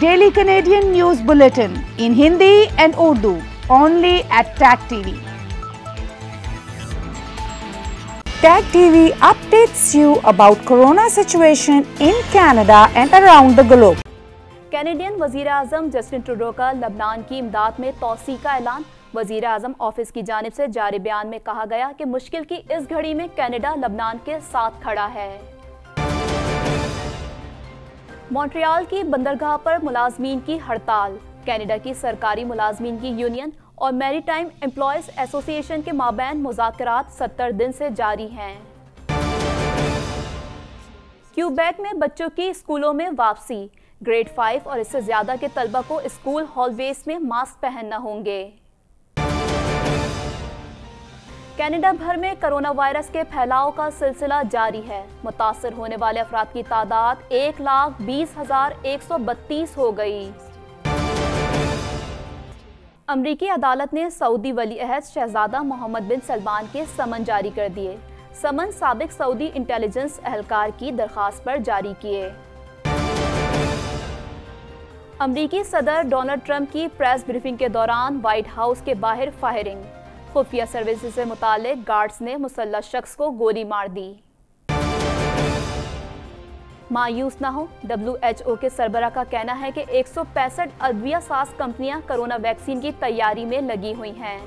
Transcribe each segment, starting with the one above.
daily Canadian news bulletin in Hindi and Urdu only at tag TV tag TV updates you about corona situation in Canada and around the globe Canadian वजीर अजम Justin Trudeau का लबनान की इमदाद में तोसी का ऐलान वजीर अजम ऑफिस की जानब से जारी बयान में कहा गया कि मुश्किल की इस घड़ी में कैनेडा लबनान के साथ खड़ा है मॉन्ट्रियाल की बंदरगाह पर मुलाजमीन की हड़ताल कनाडा की सरकारी मुलाजमीन की यूनियन और मैरीटाइम एम्प्लॉयज़ एसोसिएशन के माबैन मुजात सत्तर दिन से जारी हैं क्यूबैक में बच्चों की स्कूलों में वापसी ग्रेड फाइव और इससे ज़्यादा के तलबा को स्कूल हॉलवेज में मास्क पहनना होंगे कनाडा भर में कोरोना वायरस के फैलाव का सिलसिला जारी है मुतासर होने वाले अफराद की तादाद एक लाख बीस हजार एक सौ बत्तीस हो गई अमरीकी अदालत ने सऊदी वली अहद शहजादा मोहम्मद बिन सलमान के समन जारी कर दिए समन सबक सऊदी इंटेलिजेंस एहलकार की दरख्वास्त पर जारी किए अमरीकी सदर डोनाल्ड ट्रंप की प्रेस ब्रीफिंग के दौरान वाइट हाउस के बाहर फायरिंग खुफिया सर्विस से मुतालिक गार्ड्स ने मुसल्ला शख्स को गोली मार दी मायूस ना हो डब्ल्यूएचओ के सरबरा का कहना है कि एक सौ पैंसठ अद्विया सास कंपनियां कोरोना वैक्सीन की तैयारी में लगी हुई हैं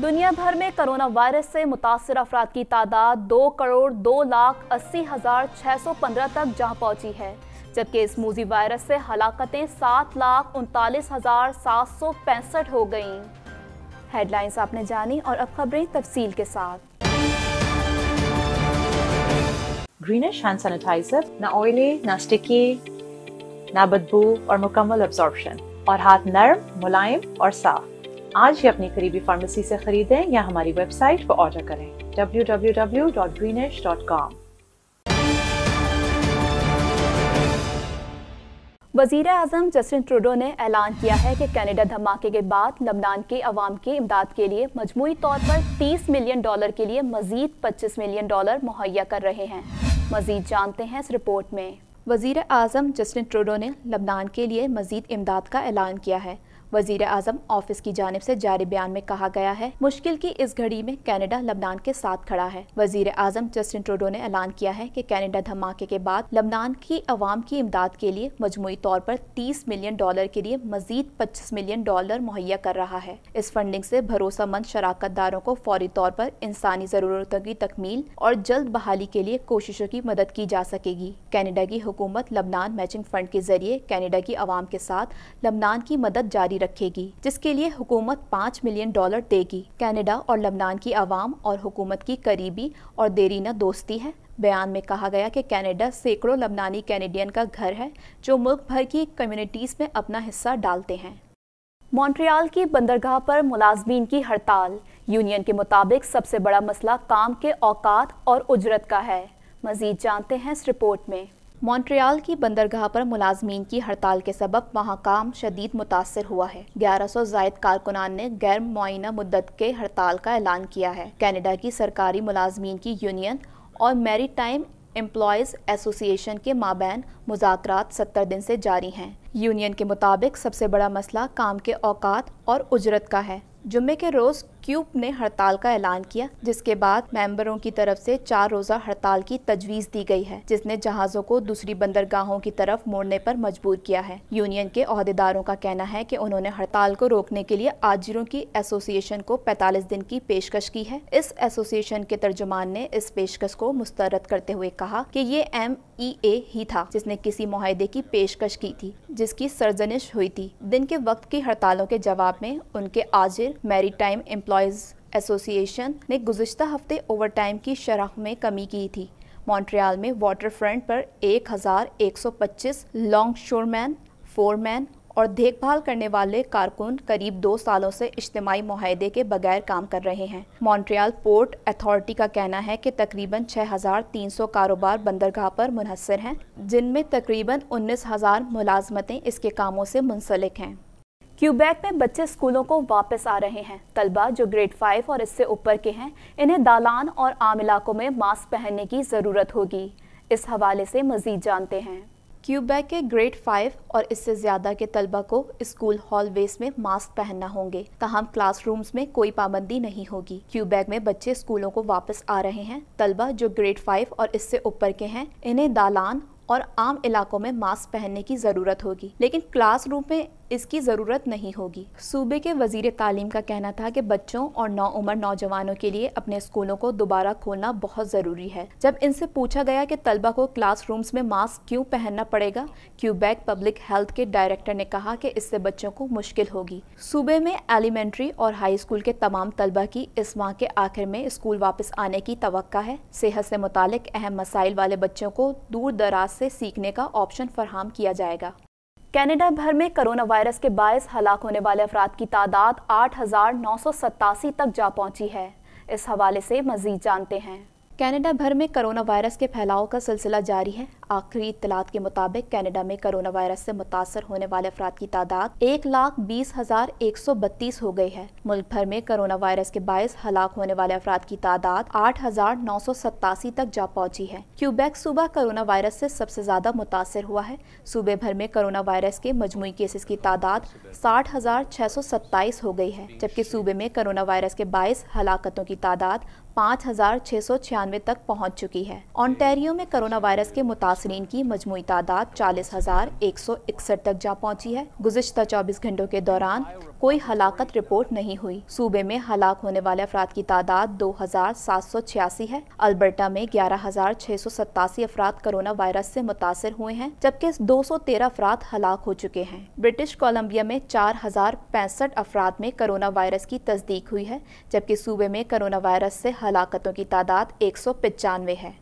दुनिया भर में कोरोना वायरस से मुतासर अफराद की तादाद दो करोड़ दो लाख अस्सी हज़ार छह सौ पंद्रह तक जहां पहुंची है जबकि इस मूजी वायरस से हलाकतें सात लाख उनतालीस हजार सात सौ पैंसठ हो गई हेडलाइंस आपने जानी और अब खबरें तफसील के साथ ग्रीनिश हैंड सैनिटाइजर ना ऑयली ना स्टिकी ना बदबू और मुकम्मल अब्जॉर्बशन और हाथ नरम मुलायम और साफ आज ही अपनी करीबी फार्मेसी से खरीदें या हमारी वेबसाइट पर ऑर्डर करें www.greenish.com वजीर अजम जस्टिन ट्रूडो ने ऐलान किया है कि कनाडा धमाके के बाद लबनान के अवाम की इमदाद के लिए मजमू तौर पर 30 मिलियन डॉलर के लिए मजीद 25 मिलियन डॉलर मुहैया कर रहे हैं मजीद जानते हैं इस रिपोर्ट में वजीर अजम जस्टिन ट्रूडो ने लबनान के लिए मजीद इमदाद का ऐलान किया है वजीर आजम ऑफिस की जानब ऐसी जारी बयान में कहा गया है मुश्किल की इस घड़ी में कैनेडा लबनान के साथ खड़ा है वजीर आजम जस्टिन ट्रूडो ने ऐलान किया है कि कैनेडा धमाके के बाद लबनान की अवाम की इमदाद के लिए मजमू तौर पर तीस मिलियन डॉलर के लिए मजीद पच्चीस मिलियन डॉलर मुहैया कर रहा है इस फंडिंग ऐसी भरोसा मंद शराकत दारों को फौरी तौर पर इंसानी ज़रूरतों की तकमील और जल्द बहाली के लिए कोशिशों की मदद की जा सकेगी कैनेडा की हुकूमत लबनान मैचिंग फंड के जरिए कैनेडा की आवाम के साथ लबनान की मदद जारी जारी रखेगी जिसके लिए हुकूमत पाँच मिलियन डॉलर देगी कैनेडा और लबनान की आवाम और हुकूमत की करीबी और देरीना दोस्ती है बयान में कहा गया कि कनाडा सैकड़ों लबनानी कैनेडियन का घर है जो मुल्क भर की कम्युनिटीज़ में अपना हिस्सा डालते हैं मॉन्ट्रियाल की बंदरगाह पर मुलाजमीन की हड़ताल यूनियन के मुताबिक सबसे बड़ा मसला काम के औकात और उजरत का है मजीद जानते हैं इस रिपोर्ट में मॉन्ट्रियाल की बंदरगाह पर मुलाजमीन की हड़ताल के सबब वहाँ काम शदीद मुतासर हुआ है 1100 सौ जायद कारकुनान ने गैर मुआयना मुद्दत के हड़ताल का ऐलान किया है कैनेडा की सरकारी मुलाजमीन की यूनियन और मेरी टाइम एम्प्लॉयज़ एसोसिएशन के माबैन मुजात सत्तर दिन से जारी हैं यूनियन के मुताबिक सबसे बड़ा मसला काम के औकात और उजरत का है जुम्मे के रोज़ क्यूब ने हड़ताल का ऐलान किया जिसके बाद मेंबरों की तरफ से चार रोजा हड़ताल की तजवीज दी गई है जिसने जहाजों को दूसरी बंदरगाहों की तरफ मोड़ने पर मजबूर किया है यूनियन के अहदेदारों का कहना है कि उन्होंने हड़ताल को रोकने के लिए आजिरों की एसोसिएशन को 45 दिन की पेशकश की है इस एसोसिएशन के तर्जुमान ने इस पेशकश को मुस्तरद करते हुए कहा की ये एम ई ए ही था जिसने किसी माहदे की पेशकश की थी जिसकी सर्जनिश हुई थी दिन के वक्त की हड़तालों के जवाब में उनके आजिर मैरीटाइम एम्प्लॉय एम्प्लॉयज़ एसोसिएशन ने गुजशत हफ्ते ओवर टाइम की शराह में कमी की थी मॉन्ट्रियाल में वाटर फ्रंट पर 1,125 लॉन्ग शोरमैन फोरमैन और देखभाल करने वाले कारकुन करीब दो सालों से इज्तमाही माहदे के बगैर काम कर रहे हैं मॉन्ट्रियाल पोर्ट अथॉरिटी का कहना है कि तकरीबन 6,300 कारोबार बंदरगाह पर मुनहसर हैं जिनमें तकरीबन 19,000 मुलाजमतें इसके कामों से मुंसलिक हैं क्यूबैक में बच्चे स्कूलों को वापस आ रहे हैं तलबा जो ग्रेड फाइव और इससे ऊपर के हैं इन्हें दालान और आम इलाकों में मास्क पहनने की ज़रूरत होगी इस हवाले से मज़ीद जानते हैं क्यूबैक के ग्रेड फाइव और इससे ज़्यादा के तलबा को स्कूल हॉलवेज में मास्क पहनना होंगे तहम क्लासरूम्स में कोई पाबंदी नहीं होगी क्यूबैक में बच्चे स्कूलों को वापस आ रहे हैं तलबा जो ग्रेड फाइव और इससे ऊपर के हैं इन्हें दालान और आम इलाकों में मास्क पहनने की ज़रूरत होगी लेकिन क्लासरूम में इसकी ज़रूरत नहीं होगी सूबे के वजीर तालीम का कहना था कि बच्चों और नौउमर नौजवानों के लिए अपने स्कूलों को दोबारा खोलना बहुत ज़रूरी है जब इनसे पूछा गया कि तलबा को क्लासरूम्स में मास्क क्यों पहनना पड़ेगा क्यूबैक पब्लिक हेल्थ के डायरेक्टर ने कहा कि इससे बच्चों को मुश्किल होगी सूबे में एलिमेंट्री और हाई स्कूल के तमाम तलबा की इस माह के आखिर में स्कूल वापस आने की तो है सेहत से मुतल अहम मसाइल वाले बच्चों को दूर दराज से सीखने का ऑप्शन फरहम किया जाएगा कनाडा भर में कोरोना वायरस के बायस हलाक होने वाले अफराद की तादाद आठ तक जा पहुंची है इस हवाले से मजीद जानते हैं कनाडा भर में कोरोना वायरस के फैलाव का सिलसिला जारी है आखिरी इतलात के मुताबिक कनाडा में कोरोना वायरस से मुतासर होने वाले अफराद की तादाद एक लाख बीस हजार एक सौ बत्तीस हो गई है मुल्क भर में कोरोना वायरस के बायस हलाक होने वाले अफराद की तादाद आठ हजार नौ सौ सतासी तक जा पहुंची है क्यूबेक सूबा कोरोना वायरस से सबसे ज्यादा मुतासर हुआ है सूबे भर में कोरोना वायरस के मजमू केसेस की तादाद साठ हजार छह सौ सत्ताईस हो गई है जबकि सूबे में कोरोना वायरस के बायस हलाकतों की तादाद पाँच हजार छह सौ छियानवे तक पहुँच चुकी है ऑन्टेरियो में कोरोना वायरस के मुतासरीन की मजमू तादाद चालीस हजार एक सौ इकसठ तक जा पहुँची है गुजशत चौबीस घंटों के दौरान कोई हलाकत रिपोर्ट नहीं हुई सूबे में हलाक होने वाले अफराद की तादाद दो हजार सात सौ छियासी है अल्बर्टा में ग्यारह हजार छह सौ सतासी अफराद कोरोना वायरस से मुतासर हुए हैं जबकि दो सौ तेरह अफराद हलाक हो चुके हैं ब्रिटिश कोलम्बिया में चार हजार पैंसठ अफराद में कोरोना वायरस की तस्दीक हुई है जबकि सूबे में कोरोना वायरस ऐसी हलाकतों की तादाद एक सौ पचानवे है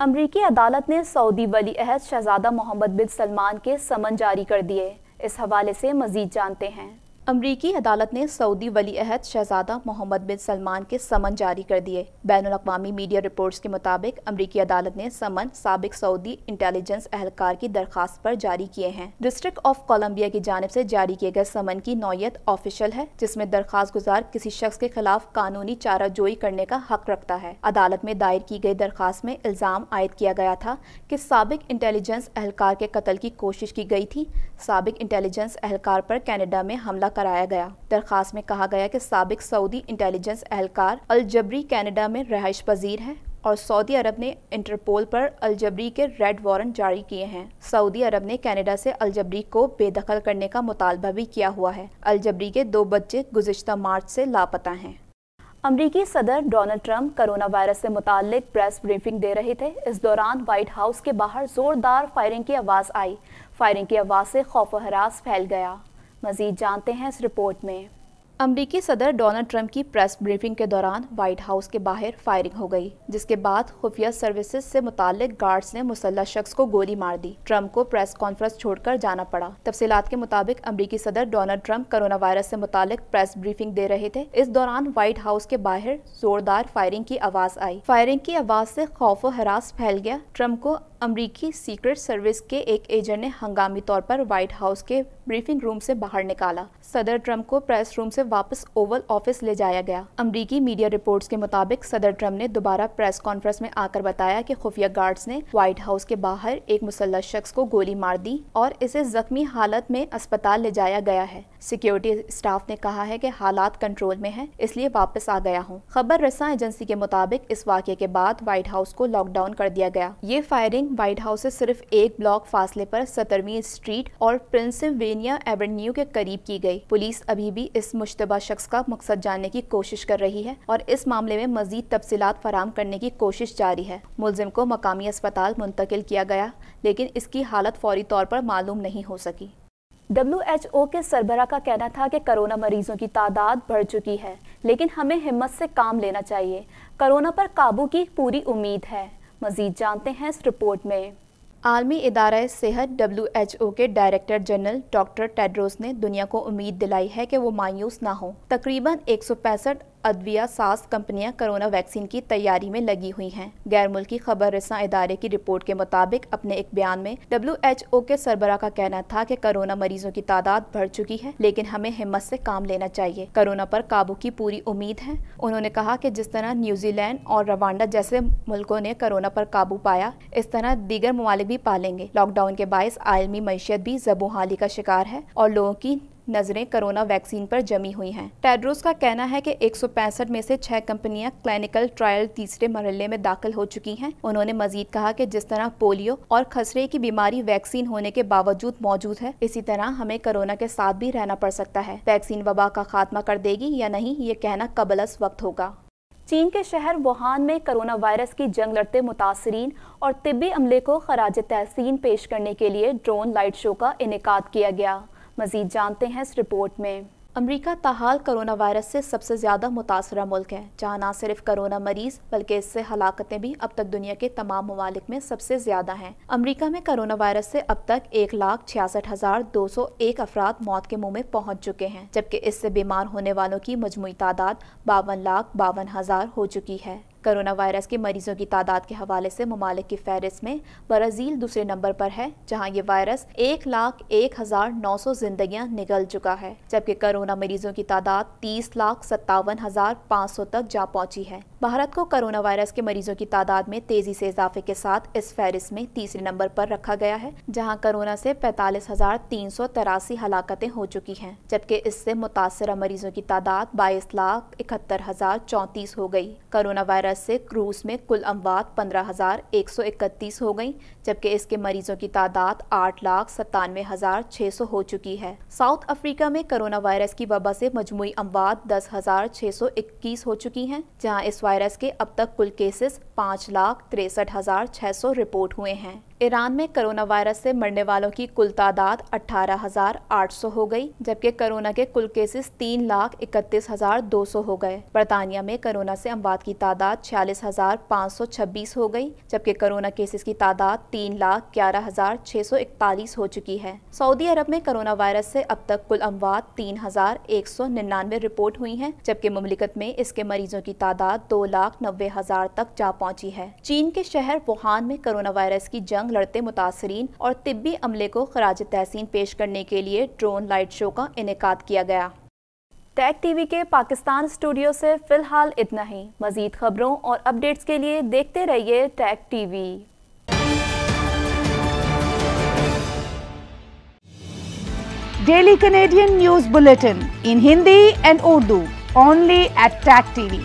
अमरीकी अदालत ने सऊदी वली अहद शहजादा मोहम्मद बिन सलमान के समन जारी कर दिए इस हवाले से मजीद जानते हैं अमरीकी अदालत ने सऊदी वली अहद शहजादा मोहम्मद बिन सलमान के समन जारी कर दिए बैन अवी मीडिया रिपोर्ट्स के मुताबिक अमरीकी अदालत ने समन सबक सऊदी इंटेलिजेंस एहलकार की दरखास्त पर जारी किए हैं डिस्ट्रिक्ट ऑफ कोलम्बिया की जानब से जारी किए गए समन की नौयत ऑफिशियल है जिसमें दरखास्त गुजार किसी शख्स के खिलाफ कानूनी चाराजोई करने का हक रखता है अदालत में दायर की गई दरखास्त में इल्ज़ाम आयद किया गया था कि सबक इंटेलिजेंस एहलकार के कत्ल की कोशिश की गई थी सबक इंटेलिजेंस एहलकार पर कैनेडा में हमला कराया गया दरख्वास्त में कहा गया कि सबक सऊदी इंटेलिजेंस एहलकार अलजबरी कैनेडा में रहायश पजीर है और सऊदी अरब ने इंटरपोल पर अलजबरी के रेड वारंट जारी किए हैं सऊदी अरब ने कनाडा से अलजबरी को बेदखल करने का मुतालबा भी किया हुआ है अलजबरी के दो बच्चे गुजशत मार्च से लापता हैं अमरीकी सदर डोनाल्ड ट्रंप कोरोना वायरस से मुतालिक प्रेस ब्रीफिंग दे रहे थे इस दौरान व्हाइट हाउस के बाहर जोरदार फायरिंग की आवाज़ आई फायरिंग की आवाज़ से खौफ हरास फैल गया मजीद जानते हैं इस रिपोर्ट में अमरीकी सदर डोनाल्ड ट्रंप की प्रेस ब्रीफिंग के दौरान व्हाइट हाउस के बाहर फायरिंग हो गई जिसके बाद खुफिया सर्विसेज से मुतालिक गार्ड्स ने मुसल्ला शख्स को गोली मार दी ट्रंप को प्रेस कॉन्फ्रेंस छोड़कर जाना पड़ा तफसीत के मुताबिक अमरीकी सदर डोनाल्ड ट्रंप कोरोना वायरस से मुतालिक प्रेस ब्रीफिंग दे रहे थे इस दौरान व्हाइट हाउस के बाहर जोरदार फायरिंग की आवाज आई फायरिंग की आवाज ऐसी खौफ हरास फैल गया ट्रंप को अमरीकी सीक्रेट सर्विस के एक एजेंट ने हंगामी तौर पर व्हाइट हाउस के ब्रीफिंग रूम से बाहर निकाला सदर ट्रम्प को प्रेस रूम से वापस ओवल ऑफिस ले जाया गया अमरीकी मीडिया रिपोर्ट्स के मुताबिक सदर ट्रम्प ने दोबारा प्रेस कॉन्फ्रेंस में आकर बताया कि खुफिया गार्ड्स ने व्हाइट हाउस के बाहर एक मुसल्ह शख्स को गोली मार दी और इसे जख्मी हालत में अस्पताल ले जाया गया है सिक्योरिटी स्टाफ ने कहा है कि हालात कंट्रोल में है इसलिए वापस आ गया हूँ खबर रसा एजेंसी के मुताबिक इस वाक्य के बाद व्हाइट हाउस को लॉकडाउन कर दिया गया ये फायरिंग व्हाइट हाउस से सिर्फ एक ब्लॉक फासले पर सतरवी स्ट्रीट और प्रिंसिवेनिया एवेन्यू के करीब की गई पुलिस अभी भी इस मुश्तबा शख्स का मकसद जानने की कोशिश कर रही है और इस मामले में मजीद तफसीत फराम करने की कोशिश जारी है मुलजिम को मकामी अस्पताल मुंतकिल किया गया लेकिन इसकी हालत फौरी तौर पर मालूम नहीं हो सकी डब्ल्यू एच ओ के सरबरा का कहना था कि कोरोना मरीजों की तादाद बढ़ चुकी है लेकिन हमें हिम्मत से काम लेना चाहिए कोरोना पर काबू की पूरी उम्मीद है मजीद जानते हैं इस रिपोर्ट में आलमी इदारा सेहत डब्ल्यू एच ओ के डायरेक्टर जनरल डॉक्टर टेड्रोस ने दुनिया को उम्मीद दिलाई है कि वो मायूस ना हो तकरीबन एक सौ पैंसठ अद्विया सास कंपनियां कोरोना वैक्सीन की तैयारी में लगी हुई हैं गैर मुल्की खबर रसा इदारे की रिपोर्ट के मुताबिक अपने एक बयान में डब्ल्यू एच ओ के सरबरा का कहना था कि कोरोना मरीजों की तादाद बढ़ चुकी है लेकिन हमें हिम्मत से काम लेना चाहिए कोरोना पर काबू की पूरी उम्मीद है उन्होंने कहा की जिस तरह न्यूजीलैंड और रवान्डा जैसे मुल्कों ने कोरोना पर काबू पाया इस तरह दीगर ममालिक भी पालेंगे लॉकडाउन के बायस आलमी मैशियत भी जबोहाली का शिकार है और लोगों की नज़रें कोरोना वैक्सीन पर जमी हुई हैं टेड्रोस का कहना है कि 165 में से छह कंपनियां क्लिनिकल ट्रायल तीसरे मरल में दाखिल हो चुकी हैं उन्होंने मजीद कहा कि जिस तरह पोलियो और खसरे की बीमारी वैक्सीन होने के बावजूद मौजूद है इसी तरह हमें कोरोना के साथ भी रहना पड़ सकता है वैक्सीन वबा का खात्मा कर देगी या नहीं ये कहना कबलस वक्त होगा चीन के शहर वुहान में कोरोना वायरस की जंग लड़ते मुतासरीन और तिब्बी अमले को खराज तहसीन पेश करने के लिए ड्रोन लाइट शो का इनका किया गया मजीद जानते हैं इस रिपोर्ट में अमरीका ताहाल करोना वायरस से सबसे ज़्यादा मुतासर मुल्क है जहाँ ना सिर्फ करोना मरीज बल्कि इससे हलाकतें भी अब तक दुनिया के तमाम ममालिक में सबसे ज़्यादा हैं अमरीका में करोना वायरस से अब तक एक लाख छियासठ हज़ार दो सौ एक अफराद मौत के मुँह में पहुँच चुके हैं जबकि इससे बीमार होने वालों की मजमू तादाद बावन लाख बावन हज़ार हो चुकी है कोरोना वायरस के मरीजों की तादाद के हवाले से ममालिक की फहरिस्त में ब्राज़ील दूसरे नंबर पर है जहाँ ये वायरस एक लाख एक हज़ार नौ सौ जिंदगियाँ निकल चुका है जबकि कोरोना मरीजों की तादाद तीस लाख सत्तावन हज़ार पाँच सौ तक जा पहुँची है भारत को कोरोना वायरस के मरीजों की तादाद में तेज़ी से इजाफे के साथ इस फहरिस्त में तीसरे नंबर पर रखा गया है जहाँ कोरोना से पैतालीस हज़ार तीन सौ तिरासी हलाकतें हो चुकी हैं जबकि इससे मुतासर मरीजों की तादाद बाईस लाख इकहत्तर हज़ार चौंतीस हो गई कोरोना वायरस वायरस से क्रूज में कुल अमवात पंद्रह हज़ार एक सौ इकतीस हो गई जबकि इसके मरीजों की तादाद आठ लाख सत्तानवे हज़ार छह सौ हो चुकी है साउथ अफ्रीका में कोरोना वायरस की वबा से मजमू अमवात दस हज़ार छह सौ इक्कीस हो चुकी हैं जहां इस वायरस के अब तक कुल केसेस पाँच लाख तिरसठ हज़ार छह सौ रिपोर्ट हुए हैं ईरान में कोरोना वायरस से मरने वालों की कुल तादाद 18,800 हो गई जबकि कोरोना के कुल केसेस तीन लाख इकतीस हजार दो सौ हो गए बरतानिया में कोरोना से अमवात की तादाद छियालीस हजार पाँच सौ छब्बीस हो गई जबकि कोरोना केसेस की तादाद तीन लाख ग्यारह हजार छह सौ इकतालीस हो चुकी है सऊदी अरब में कोरोना वायरस से अब तक कुल अमवात तीन हजार एक सौ निन्यानवे रिपोर्ट हुई है जबकि ममलिकत में इसके मरीजों की तादाद दो लाख नब्बे हजार तक जा पहुँची है चीन के शहर वुहान में कोरोना वायरस की जंग लड़ते मुतासरीन और तिब्बी अमले को खराज तहसीन पेश करने के लिए ड्रोन लाइट शो का इनका किया गया टैग टीवी के पाकिस्तान स्टूडियो से फिलहाल इतना ही मजीद खबरों और अपडेट्स के लिए देखते रहिए tag TV daily Canadian news bulletin in Hindi and Urdu only at tag TV